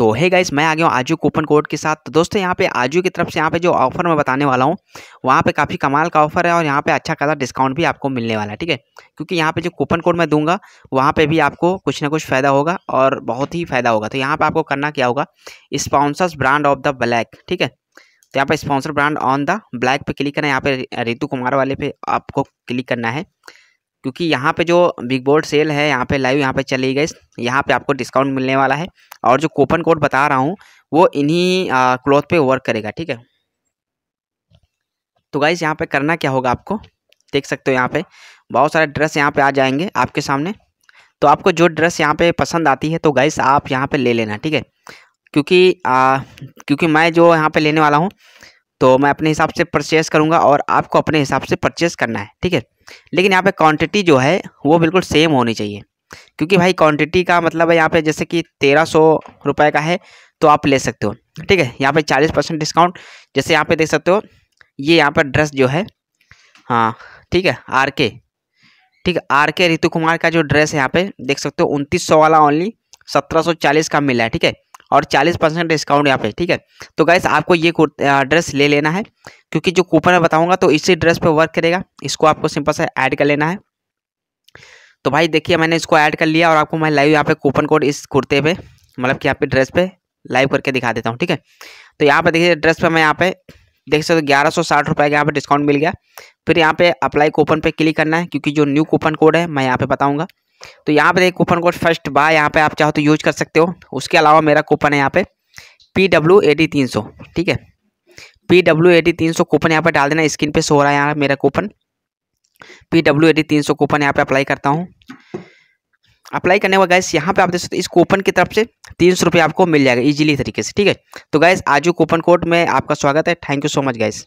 तो hey guys मैं आ गया हूँ आजू कूपन कोड के साथ तो दोस्तों यहाँ पे आजू की तरफ से यहाँ पे जो ऑफर मैं बताने वाला हूँ वहाँ पे काफ़ी कमाल का ऑफर है और यहाँ पे अच्छा खासा डिस्काउंट भी आपको मिलने वाला है ठीक है क्योंकि यहाँ पे जो कूपन कोड मैं दूंगा वहाँ पे भी आपको कुछ ना कुछ फ़ायदा होगा और बहुत ही फ़ायदा होगा तो यहाँ पर आपको करना क्या होगा sponsors brand of the black ठीक है तो यहाँ पर sponsor brand on the black पर क्लिक करना है यहाँ पे रितु कुमार वाले पे आपको क्लिक करना है क्योंकि यहाँ पे जो बिग बोर्ड सेल है यहाँ पे लाइव यहाँ पे चली गई यहाँ पे आपको डिस्काउंट मिलने वाला है और जो कूपन कोड बता रहा हूँ वो इन्हीं क्लॉथ पे वर्क करेगा ठीक है तो गाइज यहाँ पे करना क्या होगा आपको देख सकते हो यहाँ पे बहुत सारे ड्रेस यहाँ पे आ जाएंगे आपके सामने तो आपको जो ड्रेस यहाँ पर पसंद आती है तो गाइस आप यहाँ पर ले लेना ठीक है क्योंकि आ, क्योंकि मैं जो यहाँ पर लेने वाला हूँ तो मैं अपने हिसाब से परचेस करूँगा और आपको अपने हिसाब से परचेस करना है ठीक है लेकिन यहाँ पे क्वांटिटी जो है वो बिल्कुल सेम होनी चाहिए क्योंकि भाई क्वांटिटी का मतलब है यहाँ पे जैसे कि तेरह सौ रुपये का है तो आप ले सकते हो ठीक है यहाँ पे चालीस परसेंट डिस्काउंट जैसे यहाँ पे देख सकते हो ये यहाँ पर ड्रेस जो है हाँ ठीक है आर के ठीक है आर के रितु कुमार का जो ड्रेस है यहाँ पे देख सकते हो उनतीस सौ वाला ओनली सत्रह सौ चालीस का मिला है ठीक है और 40 परसेंट डिस्काउंट यहाँ पे ठीक है तो गैस आपको ये ड्रेस ले लेना है क्योंकि जो कूपन है बताऊंगा तो इसी ड्रेस पे वर्क करेगा इसको आपको सिंपल से ऐड कर लेना है तो भाई देखिए मैंने इसको ऐड कर लिया और आपको मैं लाइव यहाँ पे कूपन कोड इस कुर्ते पे मतलब कि यहाँ पे ड्रेस पे लाइव करके दिखा देता हूँ ठीक है तो यहाँ पर देखिए ड्रेस पे मैं यहाँ पे देख सकते हो ग्यारह सौ साठ रुपये का यहाँ पर डिस्काउंट मिल गया फिर यहाँ पे अप्लाई कूपन पे क्लिक करना है क्योंकि जो न्यू कूपन कोड है मैं यहाँ पे बताऊँगा तो यहाँ पे एक कूपन कोड फर्स्ट बाय यहाँ पे आप चाहो तो यूज कर सकते हो उसके अलावा मेरा कूपन है यहाँ पे पी डब्ल्यू एटी तीन सौ ठीक है पी डब्ल्यू एटी तीन सौ कूपन यहाँ पे डाल देना स्क्रीन पे सो रहा है यहाँ मेरा कूपन पी डब्ल्यू एटी तीन सौ कूपन यहाँ पे अप्लाई करता हूँ अप्लाई करने वाला गैस यहाँ पे आप देख सकते हो इस कूपन की तरफ से तीन सौ रुपये आपको मिल जाएगा इजीली तरीके से ठीक है तो गैस आज कूपन कोड में आपका स्वागत है thank you so much gas